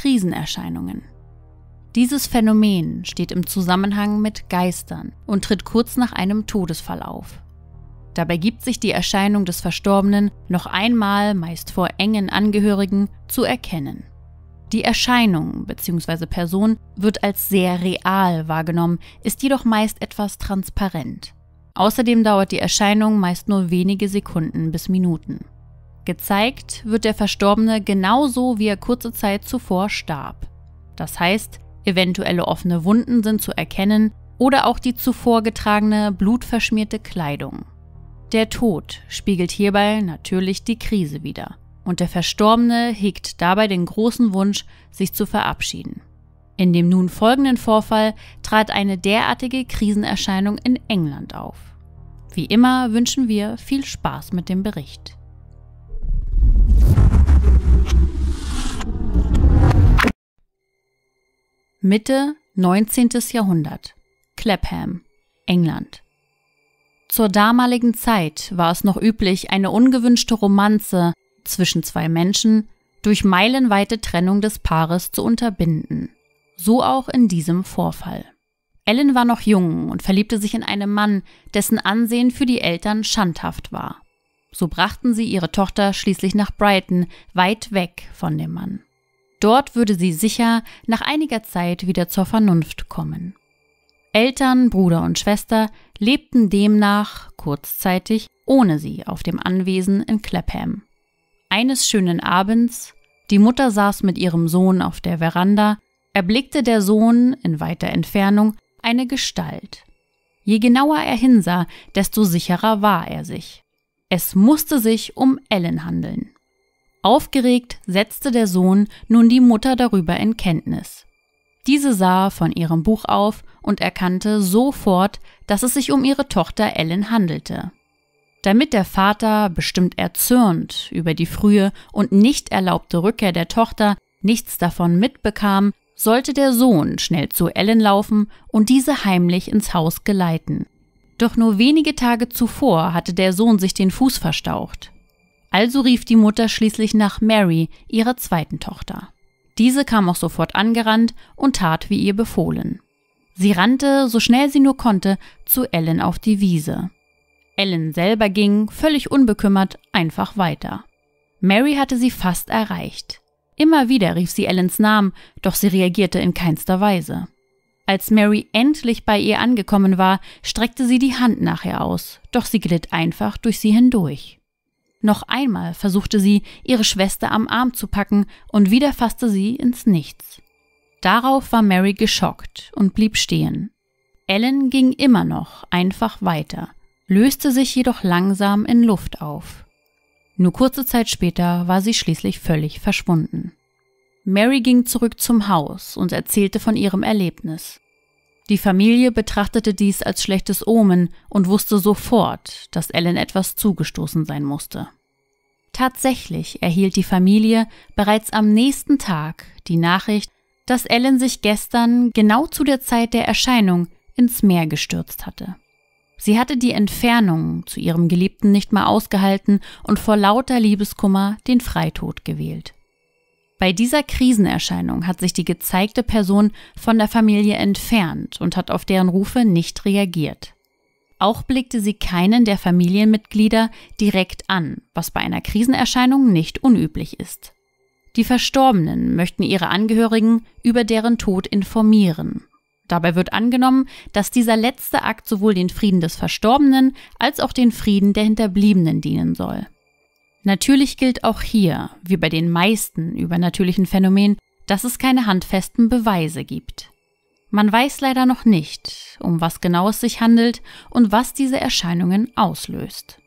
Krisenerscheinungen. Dieses Phänomen steht im Zusammenhang mit Geistern und tritt kurz nach einem Todesfall auf. Dabei gibt sich die Erscheinung des Verstorbenen noch einmal, meist vor engen Angehörigen, zu erkennen. Die Erscheinung bzw. Person wird als sehr real wahrgenommen, ist jedoch meist etwas transparent. Außerdem dauert die Erscheinung meist nur wenige Sekunden bis Minuten. Gezeigt wird der Verstorbene genauso, wie er kurze Zeit zuvor starb. Das heißt, eventuelle offene Wunden sind zu erkennen oder auch die zuvor getragene blutverschmierte Kleidung. Der Tod spiegelt hierbei natürlich die Krise wider und der Verstorbene hegt dabei den großen Wunsch, sich zu verabschieden. In dem nun folgenden Vorfall trat eine derartige Krisenerscheinung in England auf. Wie immer wünschen wir viel Spaß mit dem Bericht. Mitte 19. Jahrhundert. Clapham, England. Zur damaligen Zeit war es noch üblich, eine ungewünschte Romanze zwischen zwei Menschen durch meilenweite Trennung des Paares zu unterbinden. So auch in diesem Vorfall. Ellen war noch jung und verliebte sich in einen Mann, dessen Ansehen für die Eltern schandhaft war. So brachten sie ihre Tochter schließlich nach Brighton, weit weg von dem Mann. Dort würde sie sicher nach einiger Zeit wieder zur Vernunft kommen. Eltern, Bruder und Schwester lebten demnach kurzzeitig ohne sie auf dem Anwesen in Clapham. Eines schönen Abends, die Mutter saß mit ihrem Sohn auf der Veranda, erblickte der Sohn in weiter Entfernung eine Gestalt. Je genauer er hinsah, desto sicherer war er sich. Es musste sich um Ellen handeln. Aufgeregt setzte der Sohn nun die Mutter darüber in Kenntnis. Diese sah von ihrem Buch auf und erkannte sofort, dass es sich um ihre Tochter Ellen handelte. Damit der Vater, bestimmt erzürnt über die frühe und nicht erlaubte Rückkehr der Tochter, nichts davon mitbekam, sollte der Sohn schnell zu Ellen laufen und diese heimlich ins Haus geleiten. Doch nur wenige Tage zuvor hatte der Sohn sich den Fuß verstaucht. Also rief die Mutter schließlich nach Mary, ihrer zweiten Tochter. Diese kam auch sofort angerannt und tat wie ihr befohlen. Sie rannte, so schnell sie nur konnte, zu Ellen auf die Wiese. Ellen selber ging, völlig unbekümmert, einfach weiter. Mary hatte sie fast erreicht. Immer wieder rief sie Ellens Namen, doch sie reagierte in keinster Weise. Als Mary endlich bei ihr angekommen war, streckte sie die Hand nach ihr aus, doch sie glitt einfach durch sie hindurch. Noch einmal versuchte sie, ihre Schwester am Arm zu packen, und wieder fasste sie ins Nichts. Darauf war Mary geschockt und blieb stehen. Ellen ging immer noch einfach weiter, löste sich jedoch langsam in Luft auf. Nur kurze Zeit später war sie schließlich völlig verschwunden. Mary ging zurück zum Haus und erzählte von ihrem Erlebnis. Die Familie betrachtete dies als schlechtes Omen und wusste sofort, dass Ellen etwas zugestoßen sein musste. Tatsächlich erhielt die Familie bereits am nächsten Tag die Nachricht, dass Ellen sich gestern genau zu der Zeit der Erscheinung ins Meer gestürzt hatte. Sie hatte die Entfernung zu ihrem Geliebten nicht mal ausgehalten und vor lauter Liebeskummer den Freitod gewählt. Bei dieser Krisenerscheinung hat sich die gezeigte Person von der Familie entfernt und hat auf deren Rufe nicht reagiert. Auch blickte sie keinen der Familienmitglieder direkt an, was bei einer Krisenerscheinung nicht unüblich ist. Die Verstorbenen möchten ihre Angehörigen über deren Tod informieren. Dabei wird angenommen, dass dieser letzte Akt sowohl den Frieden des Verstorbenen als auch den Frieden der Hinterbliebenen dienen soll. Natürlich gilt auch hier, wie bei den meisten übernatürlichen Phänomenen, dass es keine handfesten Beweise gibt. Man weiß leider noch nicht, um was genau es sich handelt und was diese Erscheinungen auslöst.